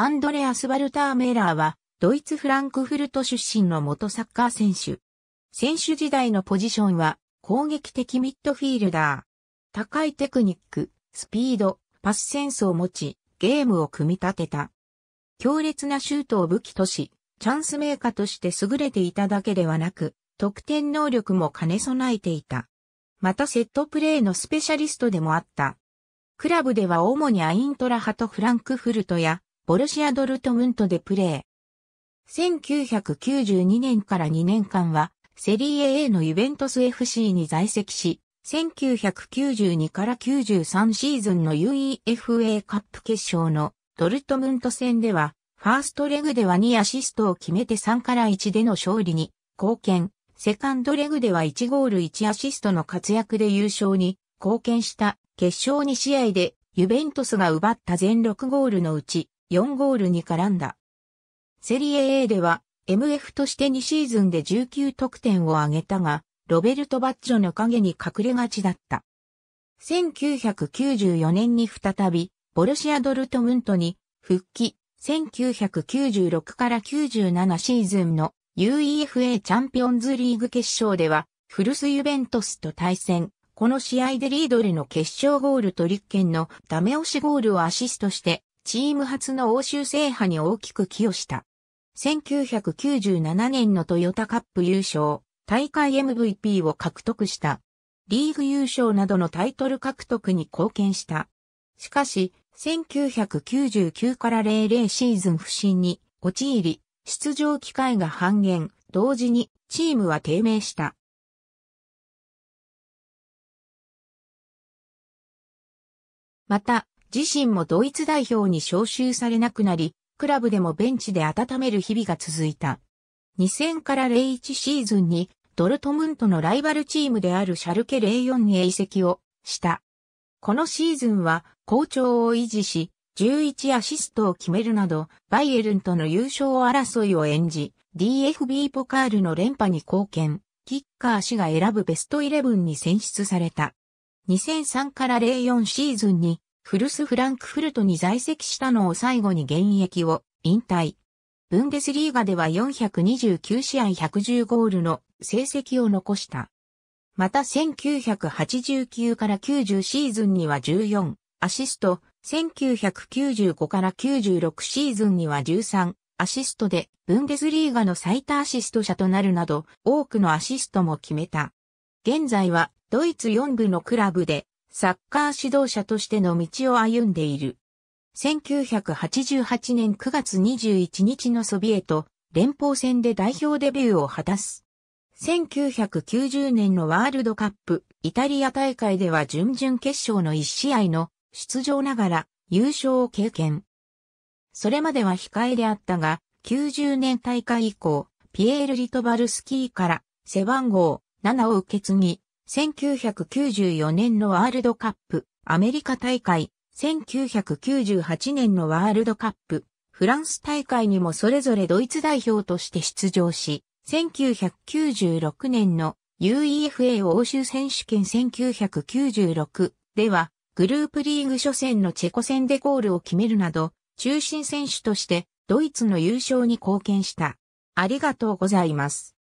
アンドレアス・バルター・メーラーは、ドイツ・フランクフルト出身の元サッカー選手。選手時代のポジションは、攻撃的ミッドフィールダー。高いテクニック、スピード、パスセンスを持ち、ゲームを組み立てた。強烈なシュートを武器とし、チャンスメーカーとして優れていただけではなく、得点能力も兼ね備えていた。またセットプレーのスペシャリストでもあった。クラブでは主にアイントラ派とフランクフルトやボルシア・ドルトムントでプレー。1992年から2年間は、セリエ A のユベントス FC に在籍し、1992から93シーズンの UEFA カップ決勝のドルトムント戦では、ファーストレグでは2アシストを決めて3から1での勝利に貢献、セカンドレグでは1ゴール1アシストの活躍で優勝に貢献した決勝2試合でユベントスが奪った全6ゴールのうち4ゴールに絡んだ。セリエ A では MF として2シーズンで19得点を挙げたが、ロベルト・バッジョの影に隠れがちだった。1994年に再び、ボルシア・ドルトムントに復帰、1996から97シーズンの UEFA チャンピオンズリーグ決勝では、フルス・ユベントスと対戦。この試合でリードルの決勝ゴールと立憲のダメ押しゴールをアシストして、チーム初の欧州制覇に大きく寄与した。1997年のトヨタカップ優勝、大会 MVP を獲得した。リーグ優勝などのタイトル獲得に貢献した。しかし、1999から00シーズン不振に陥り、出場機会が半減、同時にチームは低迷した。また、自身もドイツ代表に招集されなくなり、クラブでもベンチで温める日々が続いた。2000から01シーズンにドルトムントのライバルチームであるシャルケ04へ移籍をした。このシーズンは好調を維持し、11アシストを決めるなど、バイエルンとの優勝争いを演じ、DFB ポカールの連覇に貢献、キッカー氏が選ぶベストイレブンに選出された。2003から04シーズンにフルス・フランクフルトに在籍したのを最後に現役を引退。ブンデスリーガでは429試合110ゴールの成績を残した。また1989から90シーズンには14アシスト、1995から96シーズンには13アシストでブンデスリーガの最多アシスト者となるなど多くのアシストも決めた。現在はドイツ4部のクラブでサッカー指導者としての道を歩んでいる。1988年9月21日のソビエト連邦戦で代表デビューを果たす。1990年のワールドカップイタリア大会では準々決勝の1試合の出場ながら優勝を経験。それまでは控えであったが、90年大会以降、ピエール・リトバルスキーから背番号7を受け継ぎ、1994年のワールドカップ、アメリカ大会、1998年のワールドカップ、フランス大会にもそれぞれドイツ代表として出場し、1996年の UEFA 欧州選手権1996では、グループリーグ初戦のチェコ戦でゴールを決めるなど、中心選手としてドイツの優勝に貢献した。ありがとうございます。